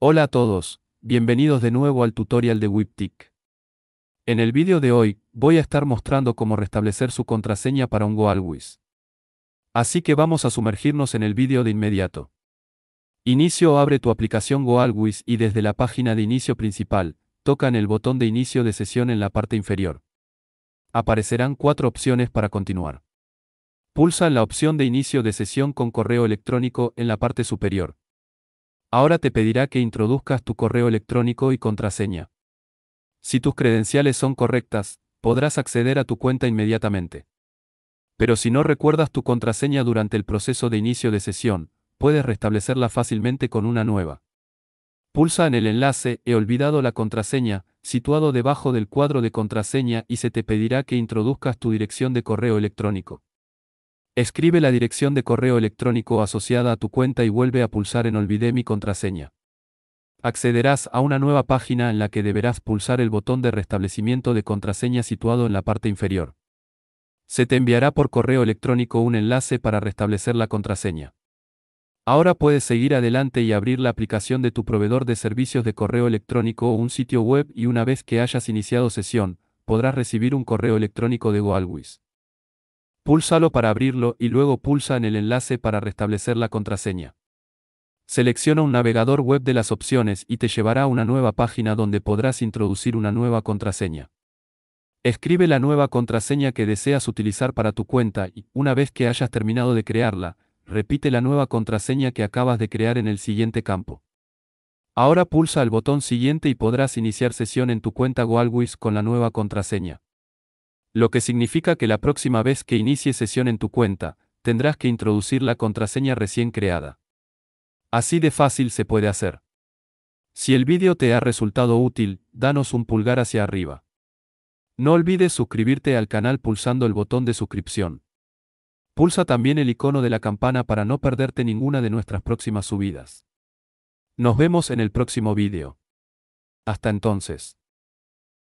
Hola a todos, bienvenidos de nuevo al tutorial de WipTick. En el vídeo de hoy, voy a estar mostrando cómo restablecer su contraseña para un GoAlways. Así que vamos a sumergirnos en el vídeo de inmediato. Inicio abre tu aplicación GoAlways y desde la página de inicio principal, toca en el botón de inicio de sesión en la parte inferior. Aparecerán cuatro opciones para continuar. Pulsa en la opción de inicio de sesión con correo electrónico en la parte superior. Ahora te pedirá que introduzcas tu correo electrónico y contraseña. Si tus credenciales son correctas, podrás acceder a tu cuenta inmediatamente. Pero si no recuerdas tu contraseña durante el proceso de inicio de sesión, puedes restablecerla fácilmente con una nueva. Pulsa en el enlace He olvidado la contraseña, situado debajo del cuadro de contraseña y se te pedirá que introduzcas tu dirección de correo electrónico. Escribe la dirección de correo electrónico asociada a tu cuenta y vuelve a pulsar en Olvidé mi contraseña. Accederás a una nueva página en la que deberás pulsar el botón de restablecimiento de contraseña situado en la parte inferior. Se te enviará por correo electrónico un enlace para restablecer la contraseña. Ahora puedes seguir adelante y abrir la aplicación de tu proveedor de servicios de correo electrónico o un sitio web y una vez que hayas iniciado sesión, podrás recibir un correo electrónico de GoAlways. Púlsalo para abrirlo y luego pulsa en el enlace para restablecer la contraseña. Selecciona un navegador web de las opciones y te llevará a una nueva página donde podrás introducir una nueva contraseña. Escribe la nueva contraseña que deseas utilizar para tu cuenta y, una vez que hayas terminado de crearla, repite la nueva contraseña que acabas de crear en el siguiente campo. Ahora pulsa el botón siguiente y podrás iniciar sesión en tu cuenta Walwis con la nueva contraseña. Lo que significa que la próxima vez que inicie sesión en tu cuenta, tendrás que introducir la contraseña recién creada. Así de fácil se puede hacer. Si el vídeo te ha resultado útil, danos un pulgar hacia arriba. No olvides suscribirte al canal pulsando el botón de suscripción. Pulsa también el icono de la campana para no perderte ninguna de nuestras próximas subidas. Nos vemos en el próximo vídeo. Hasta entonces.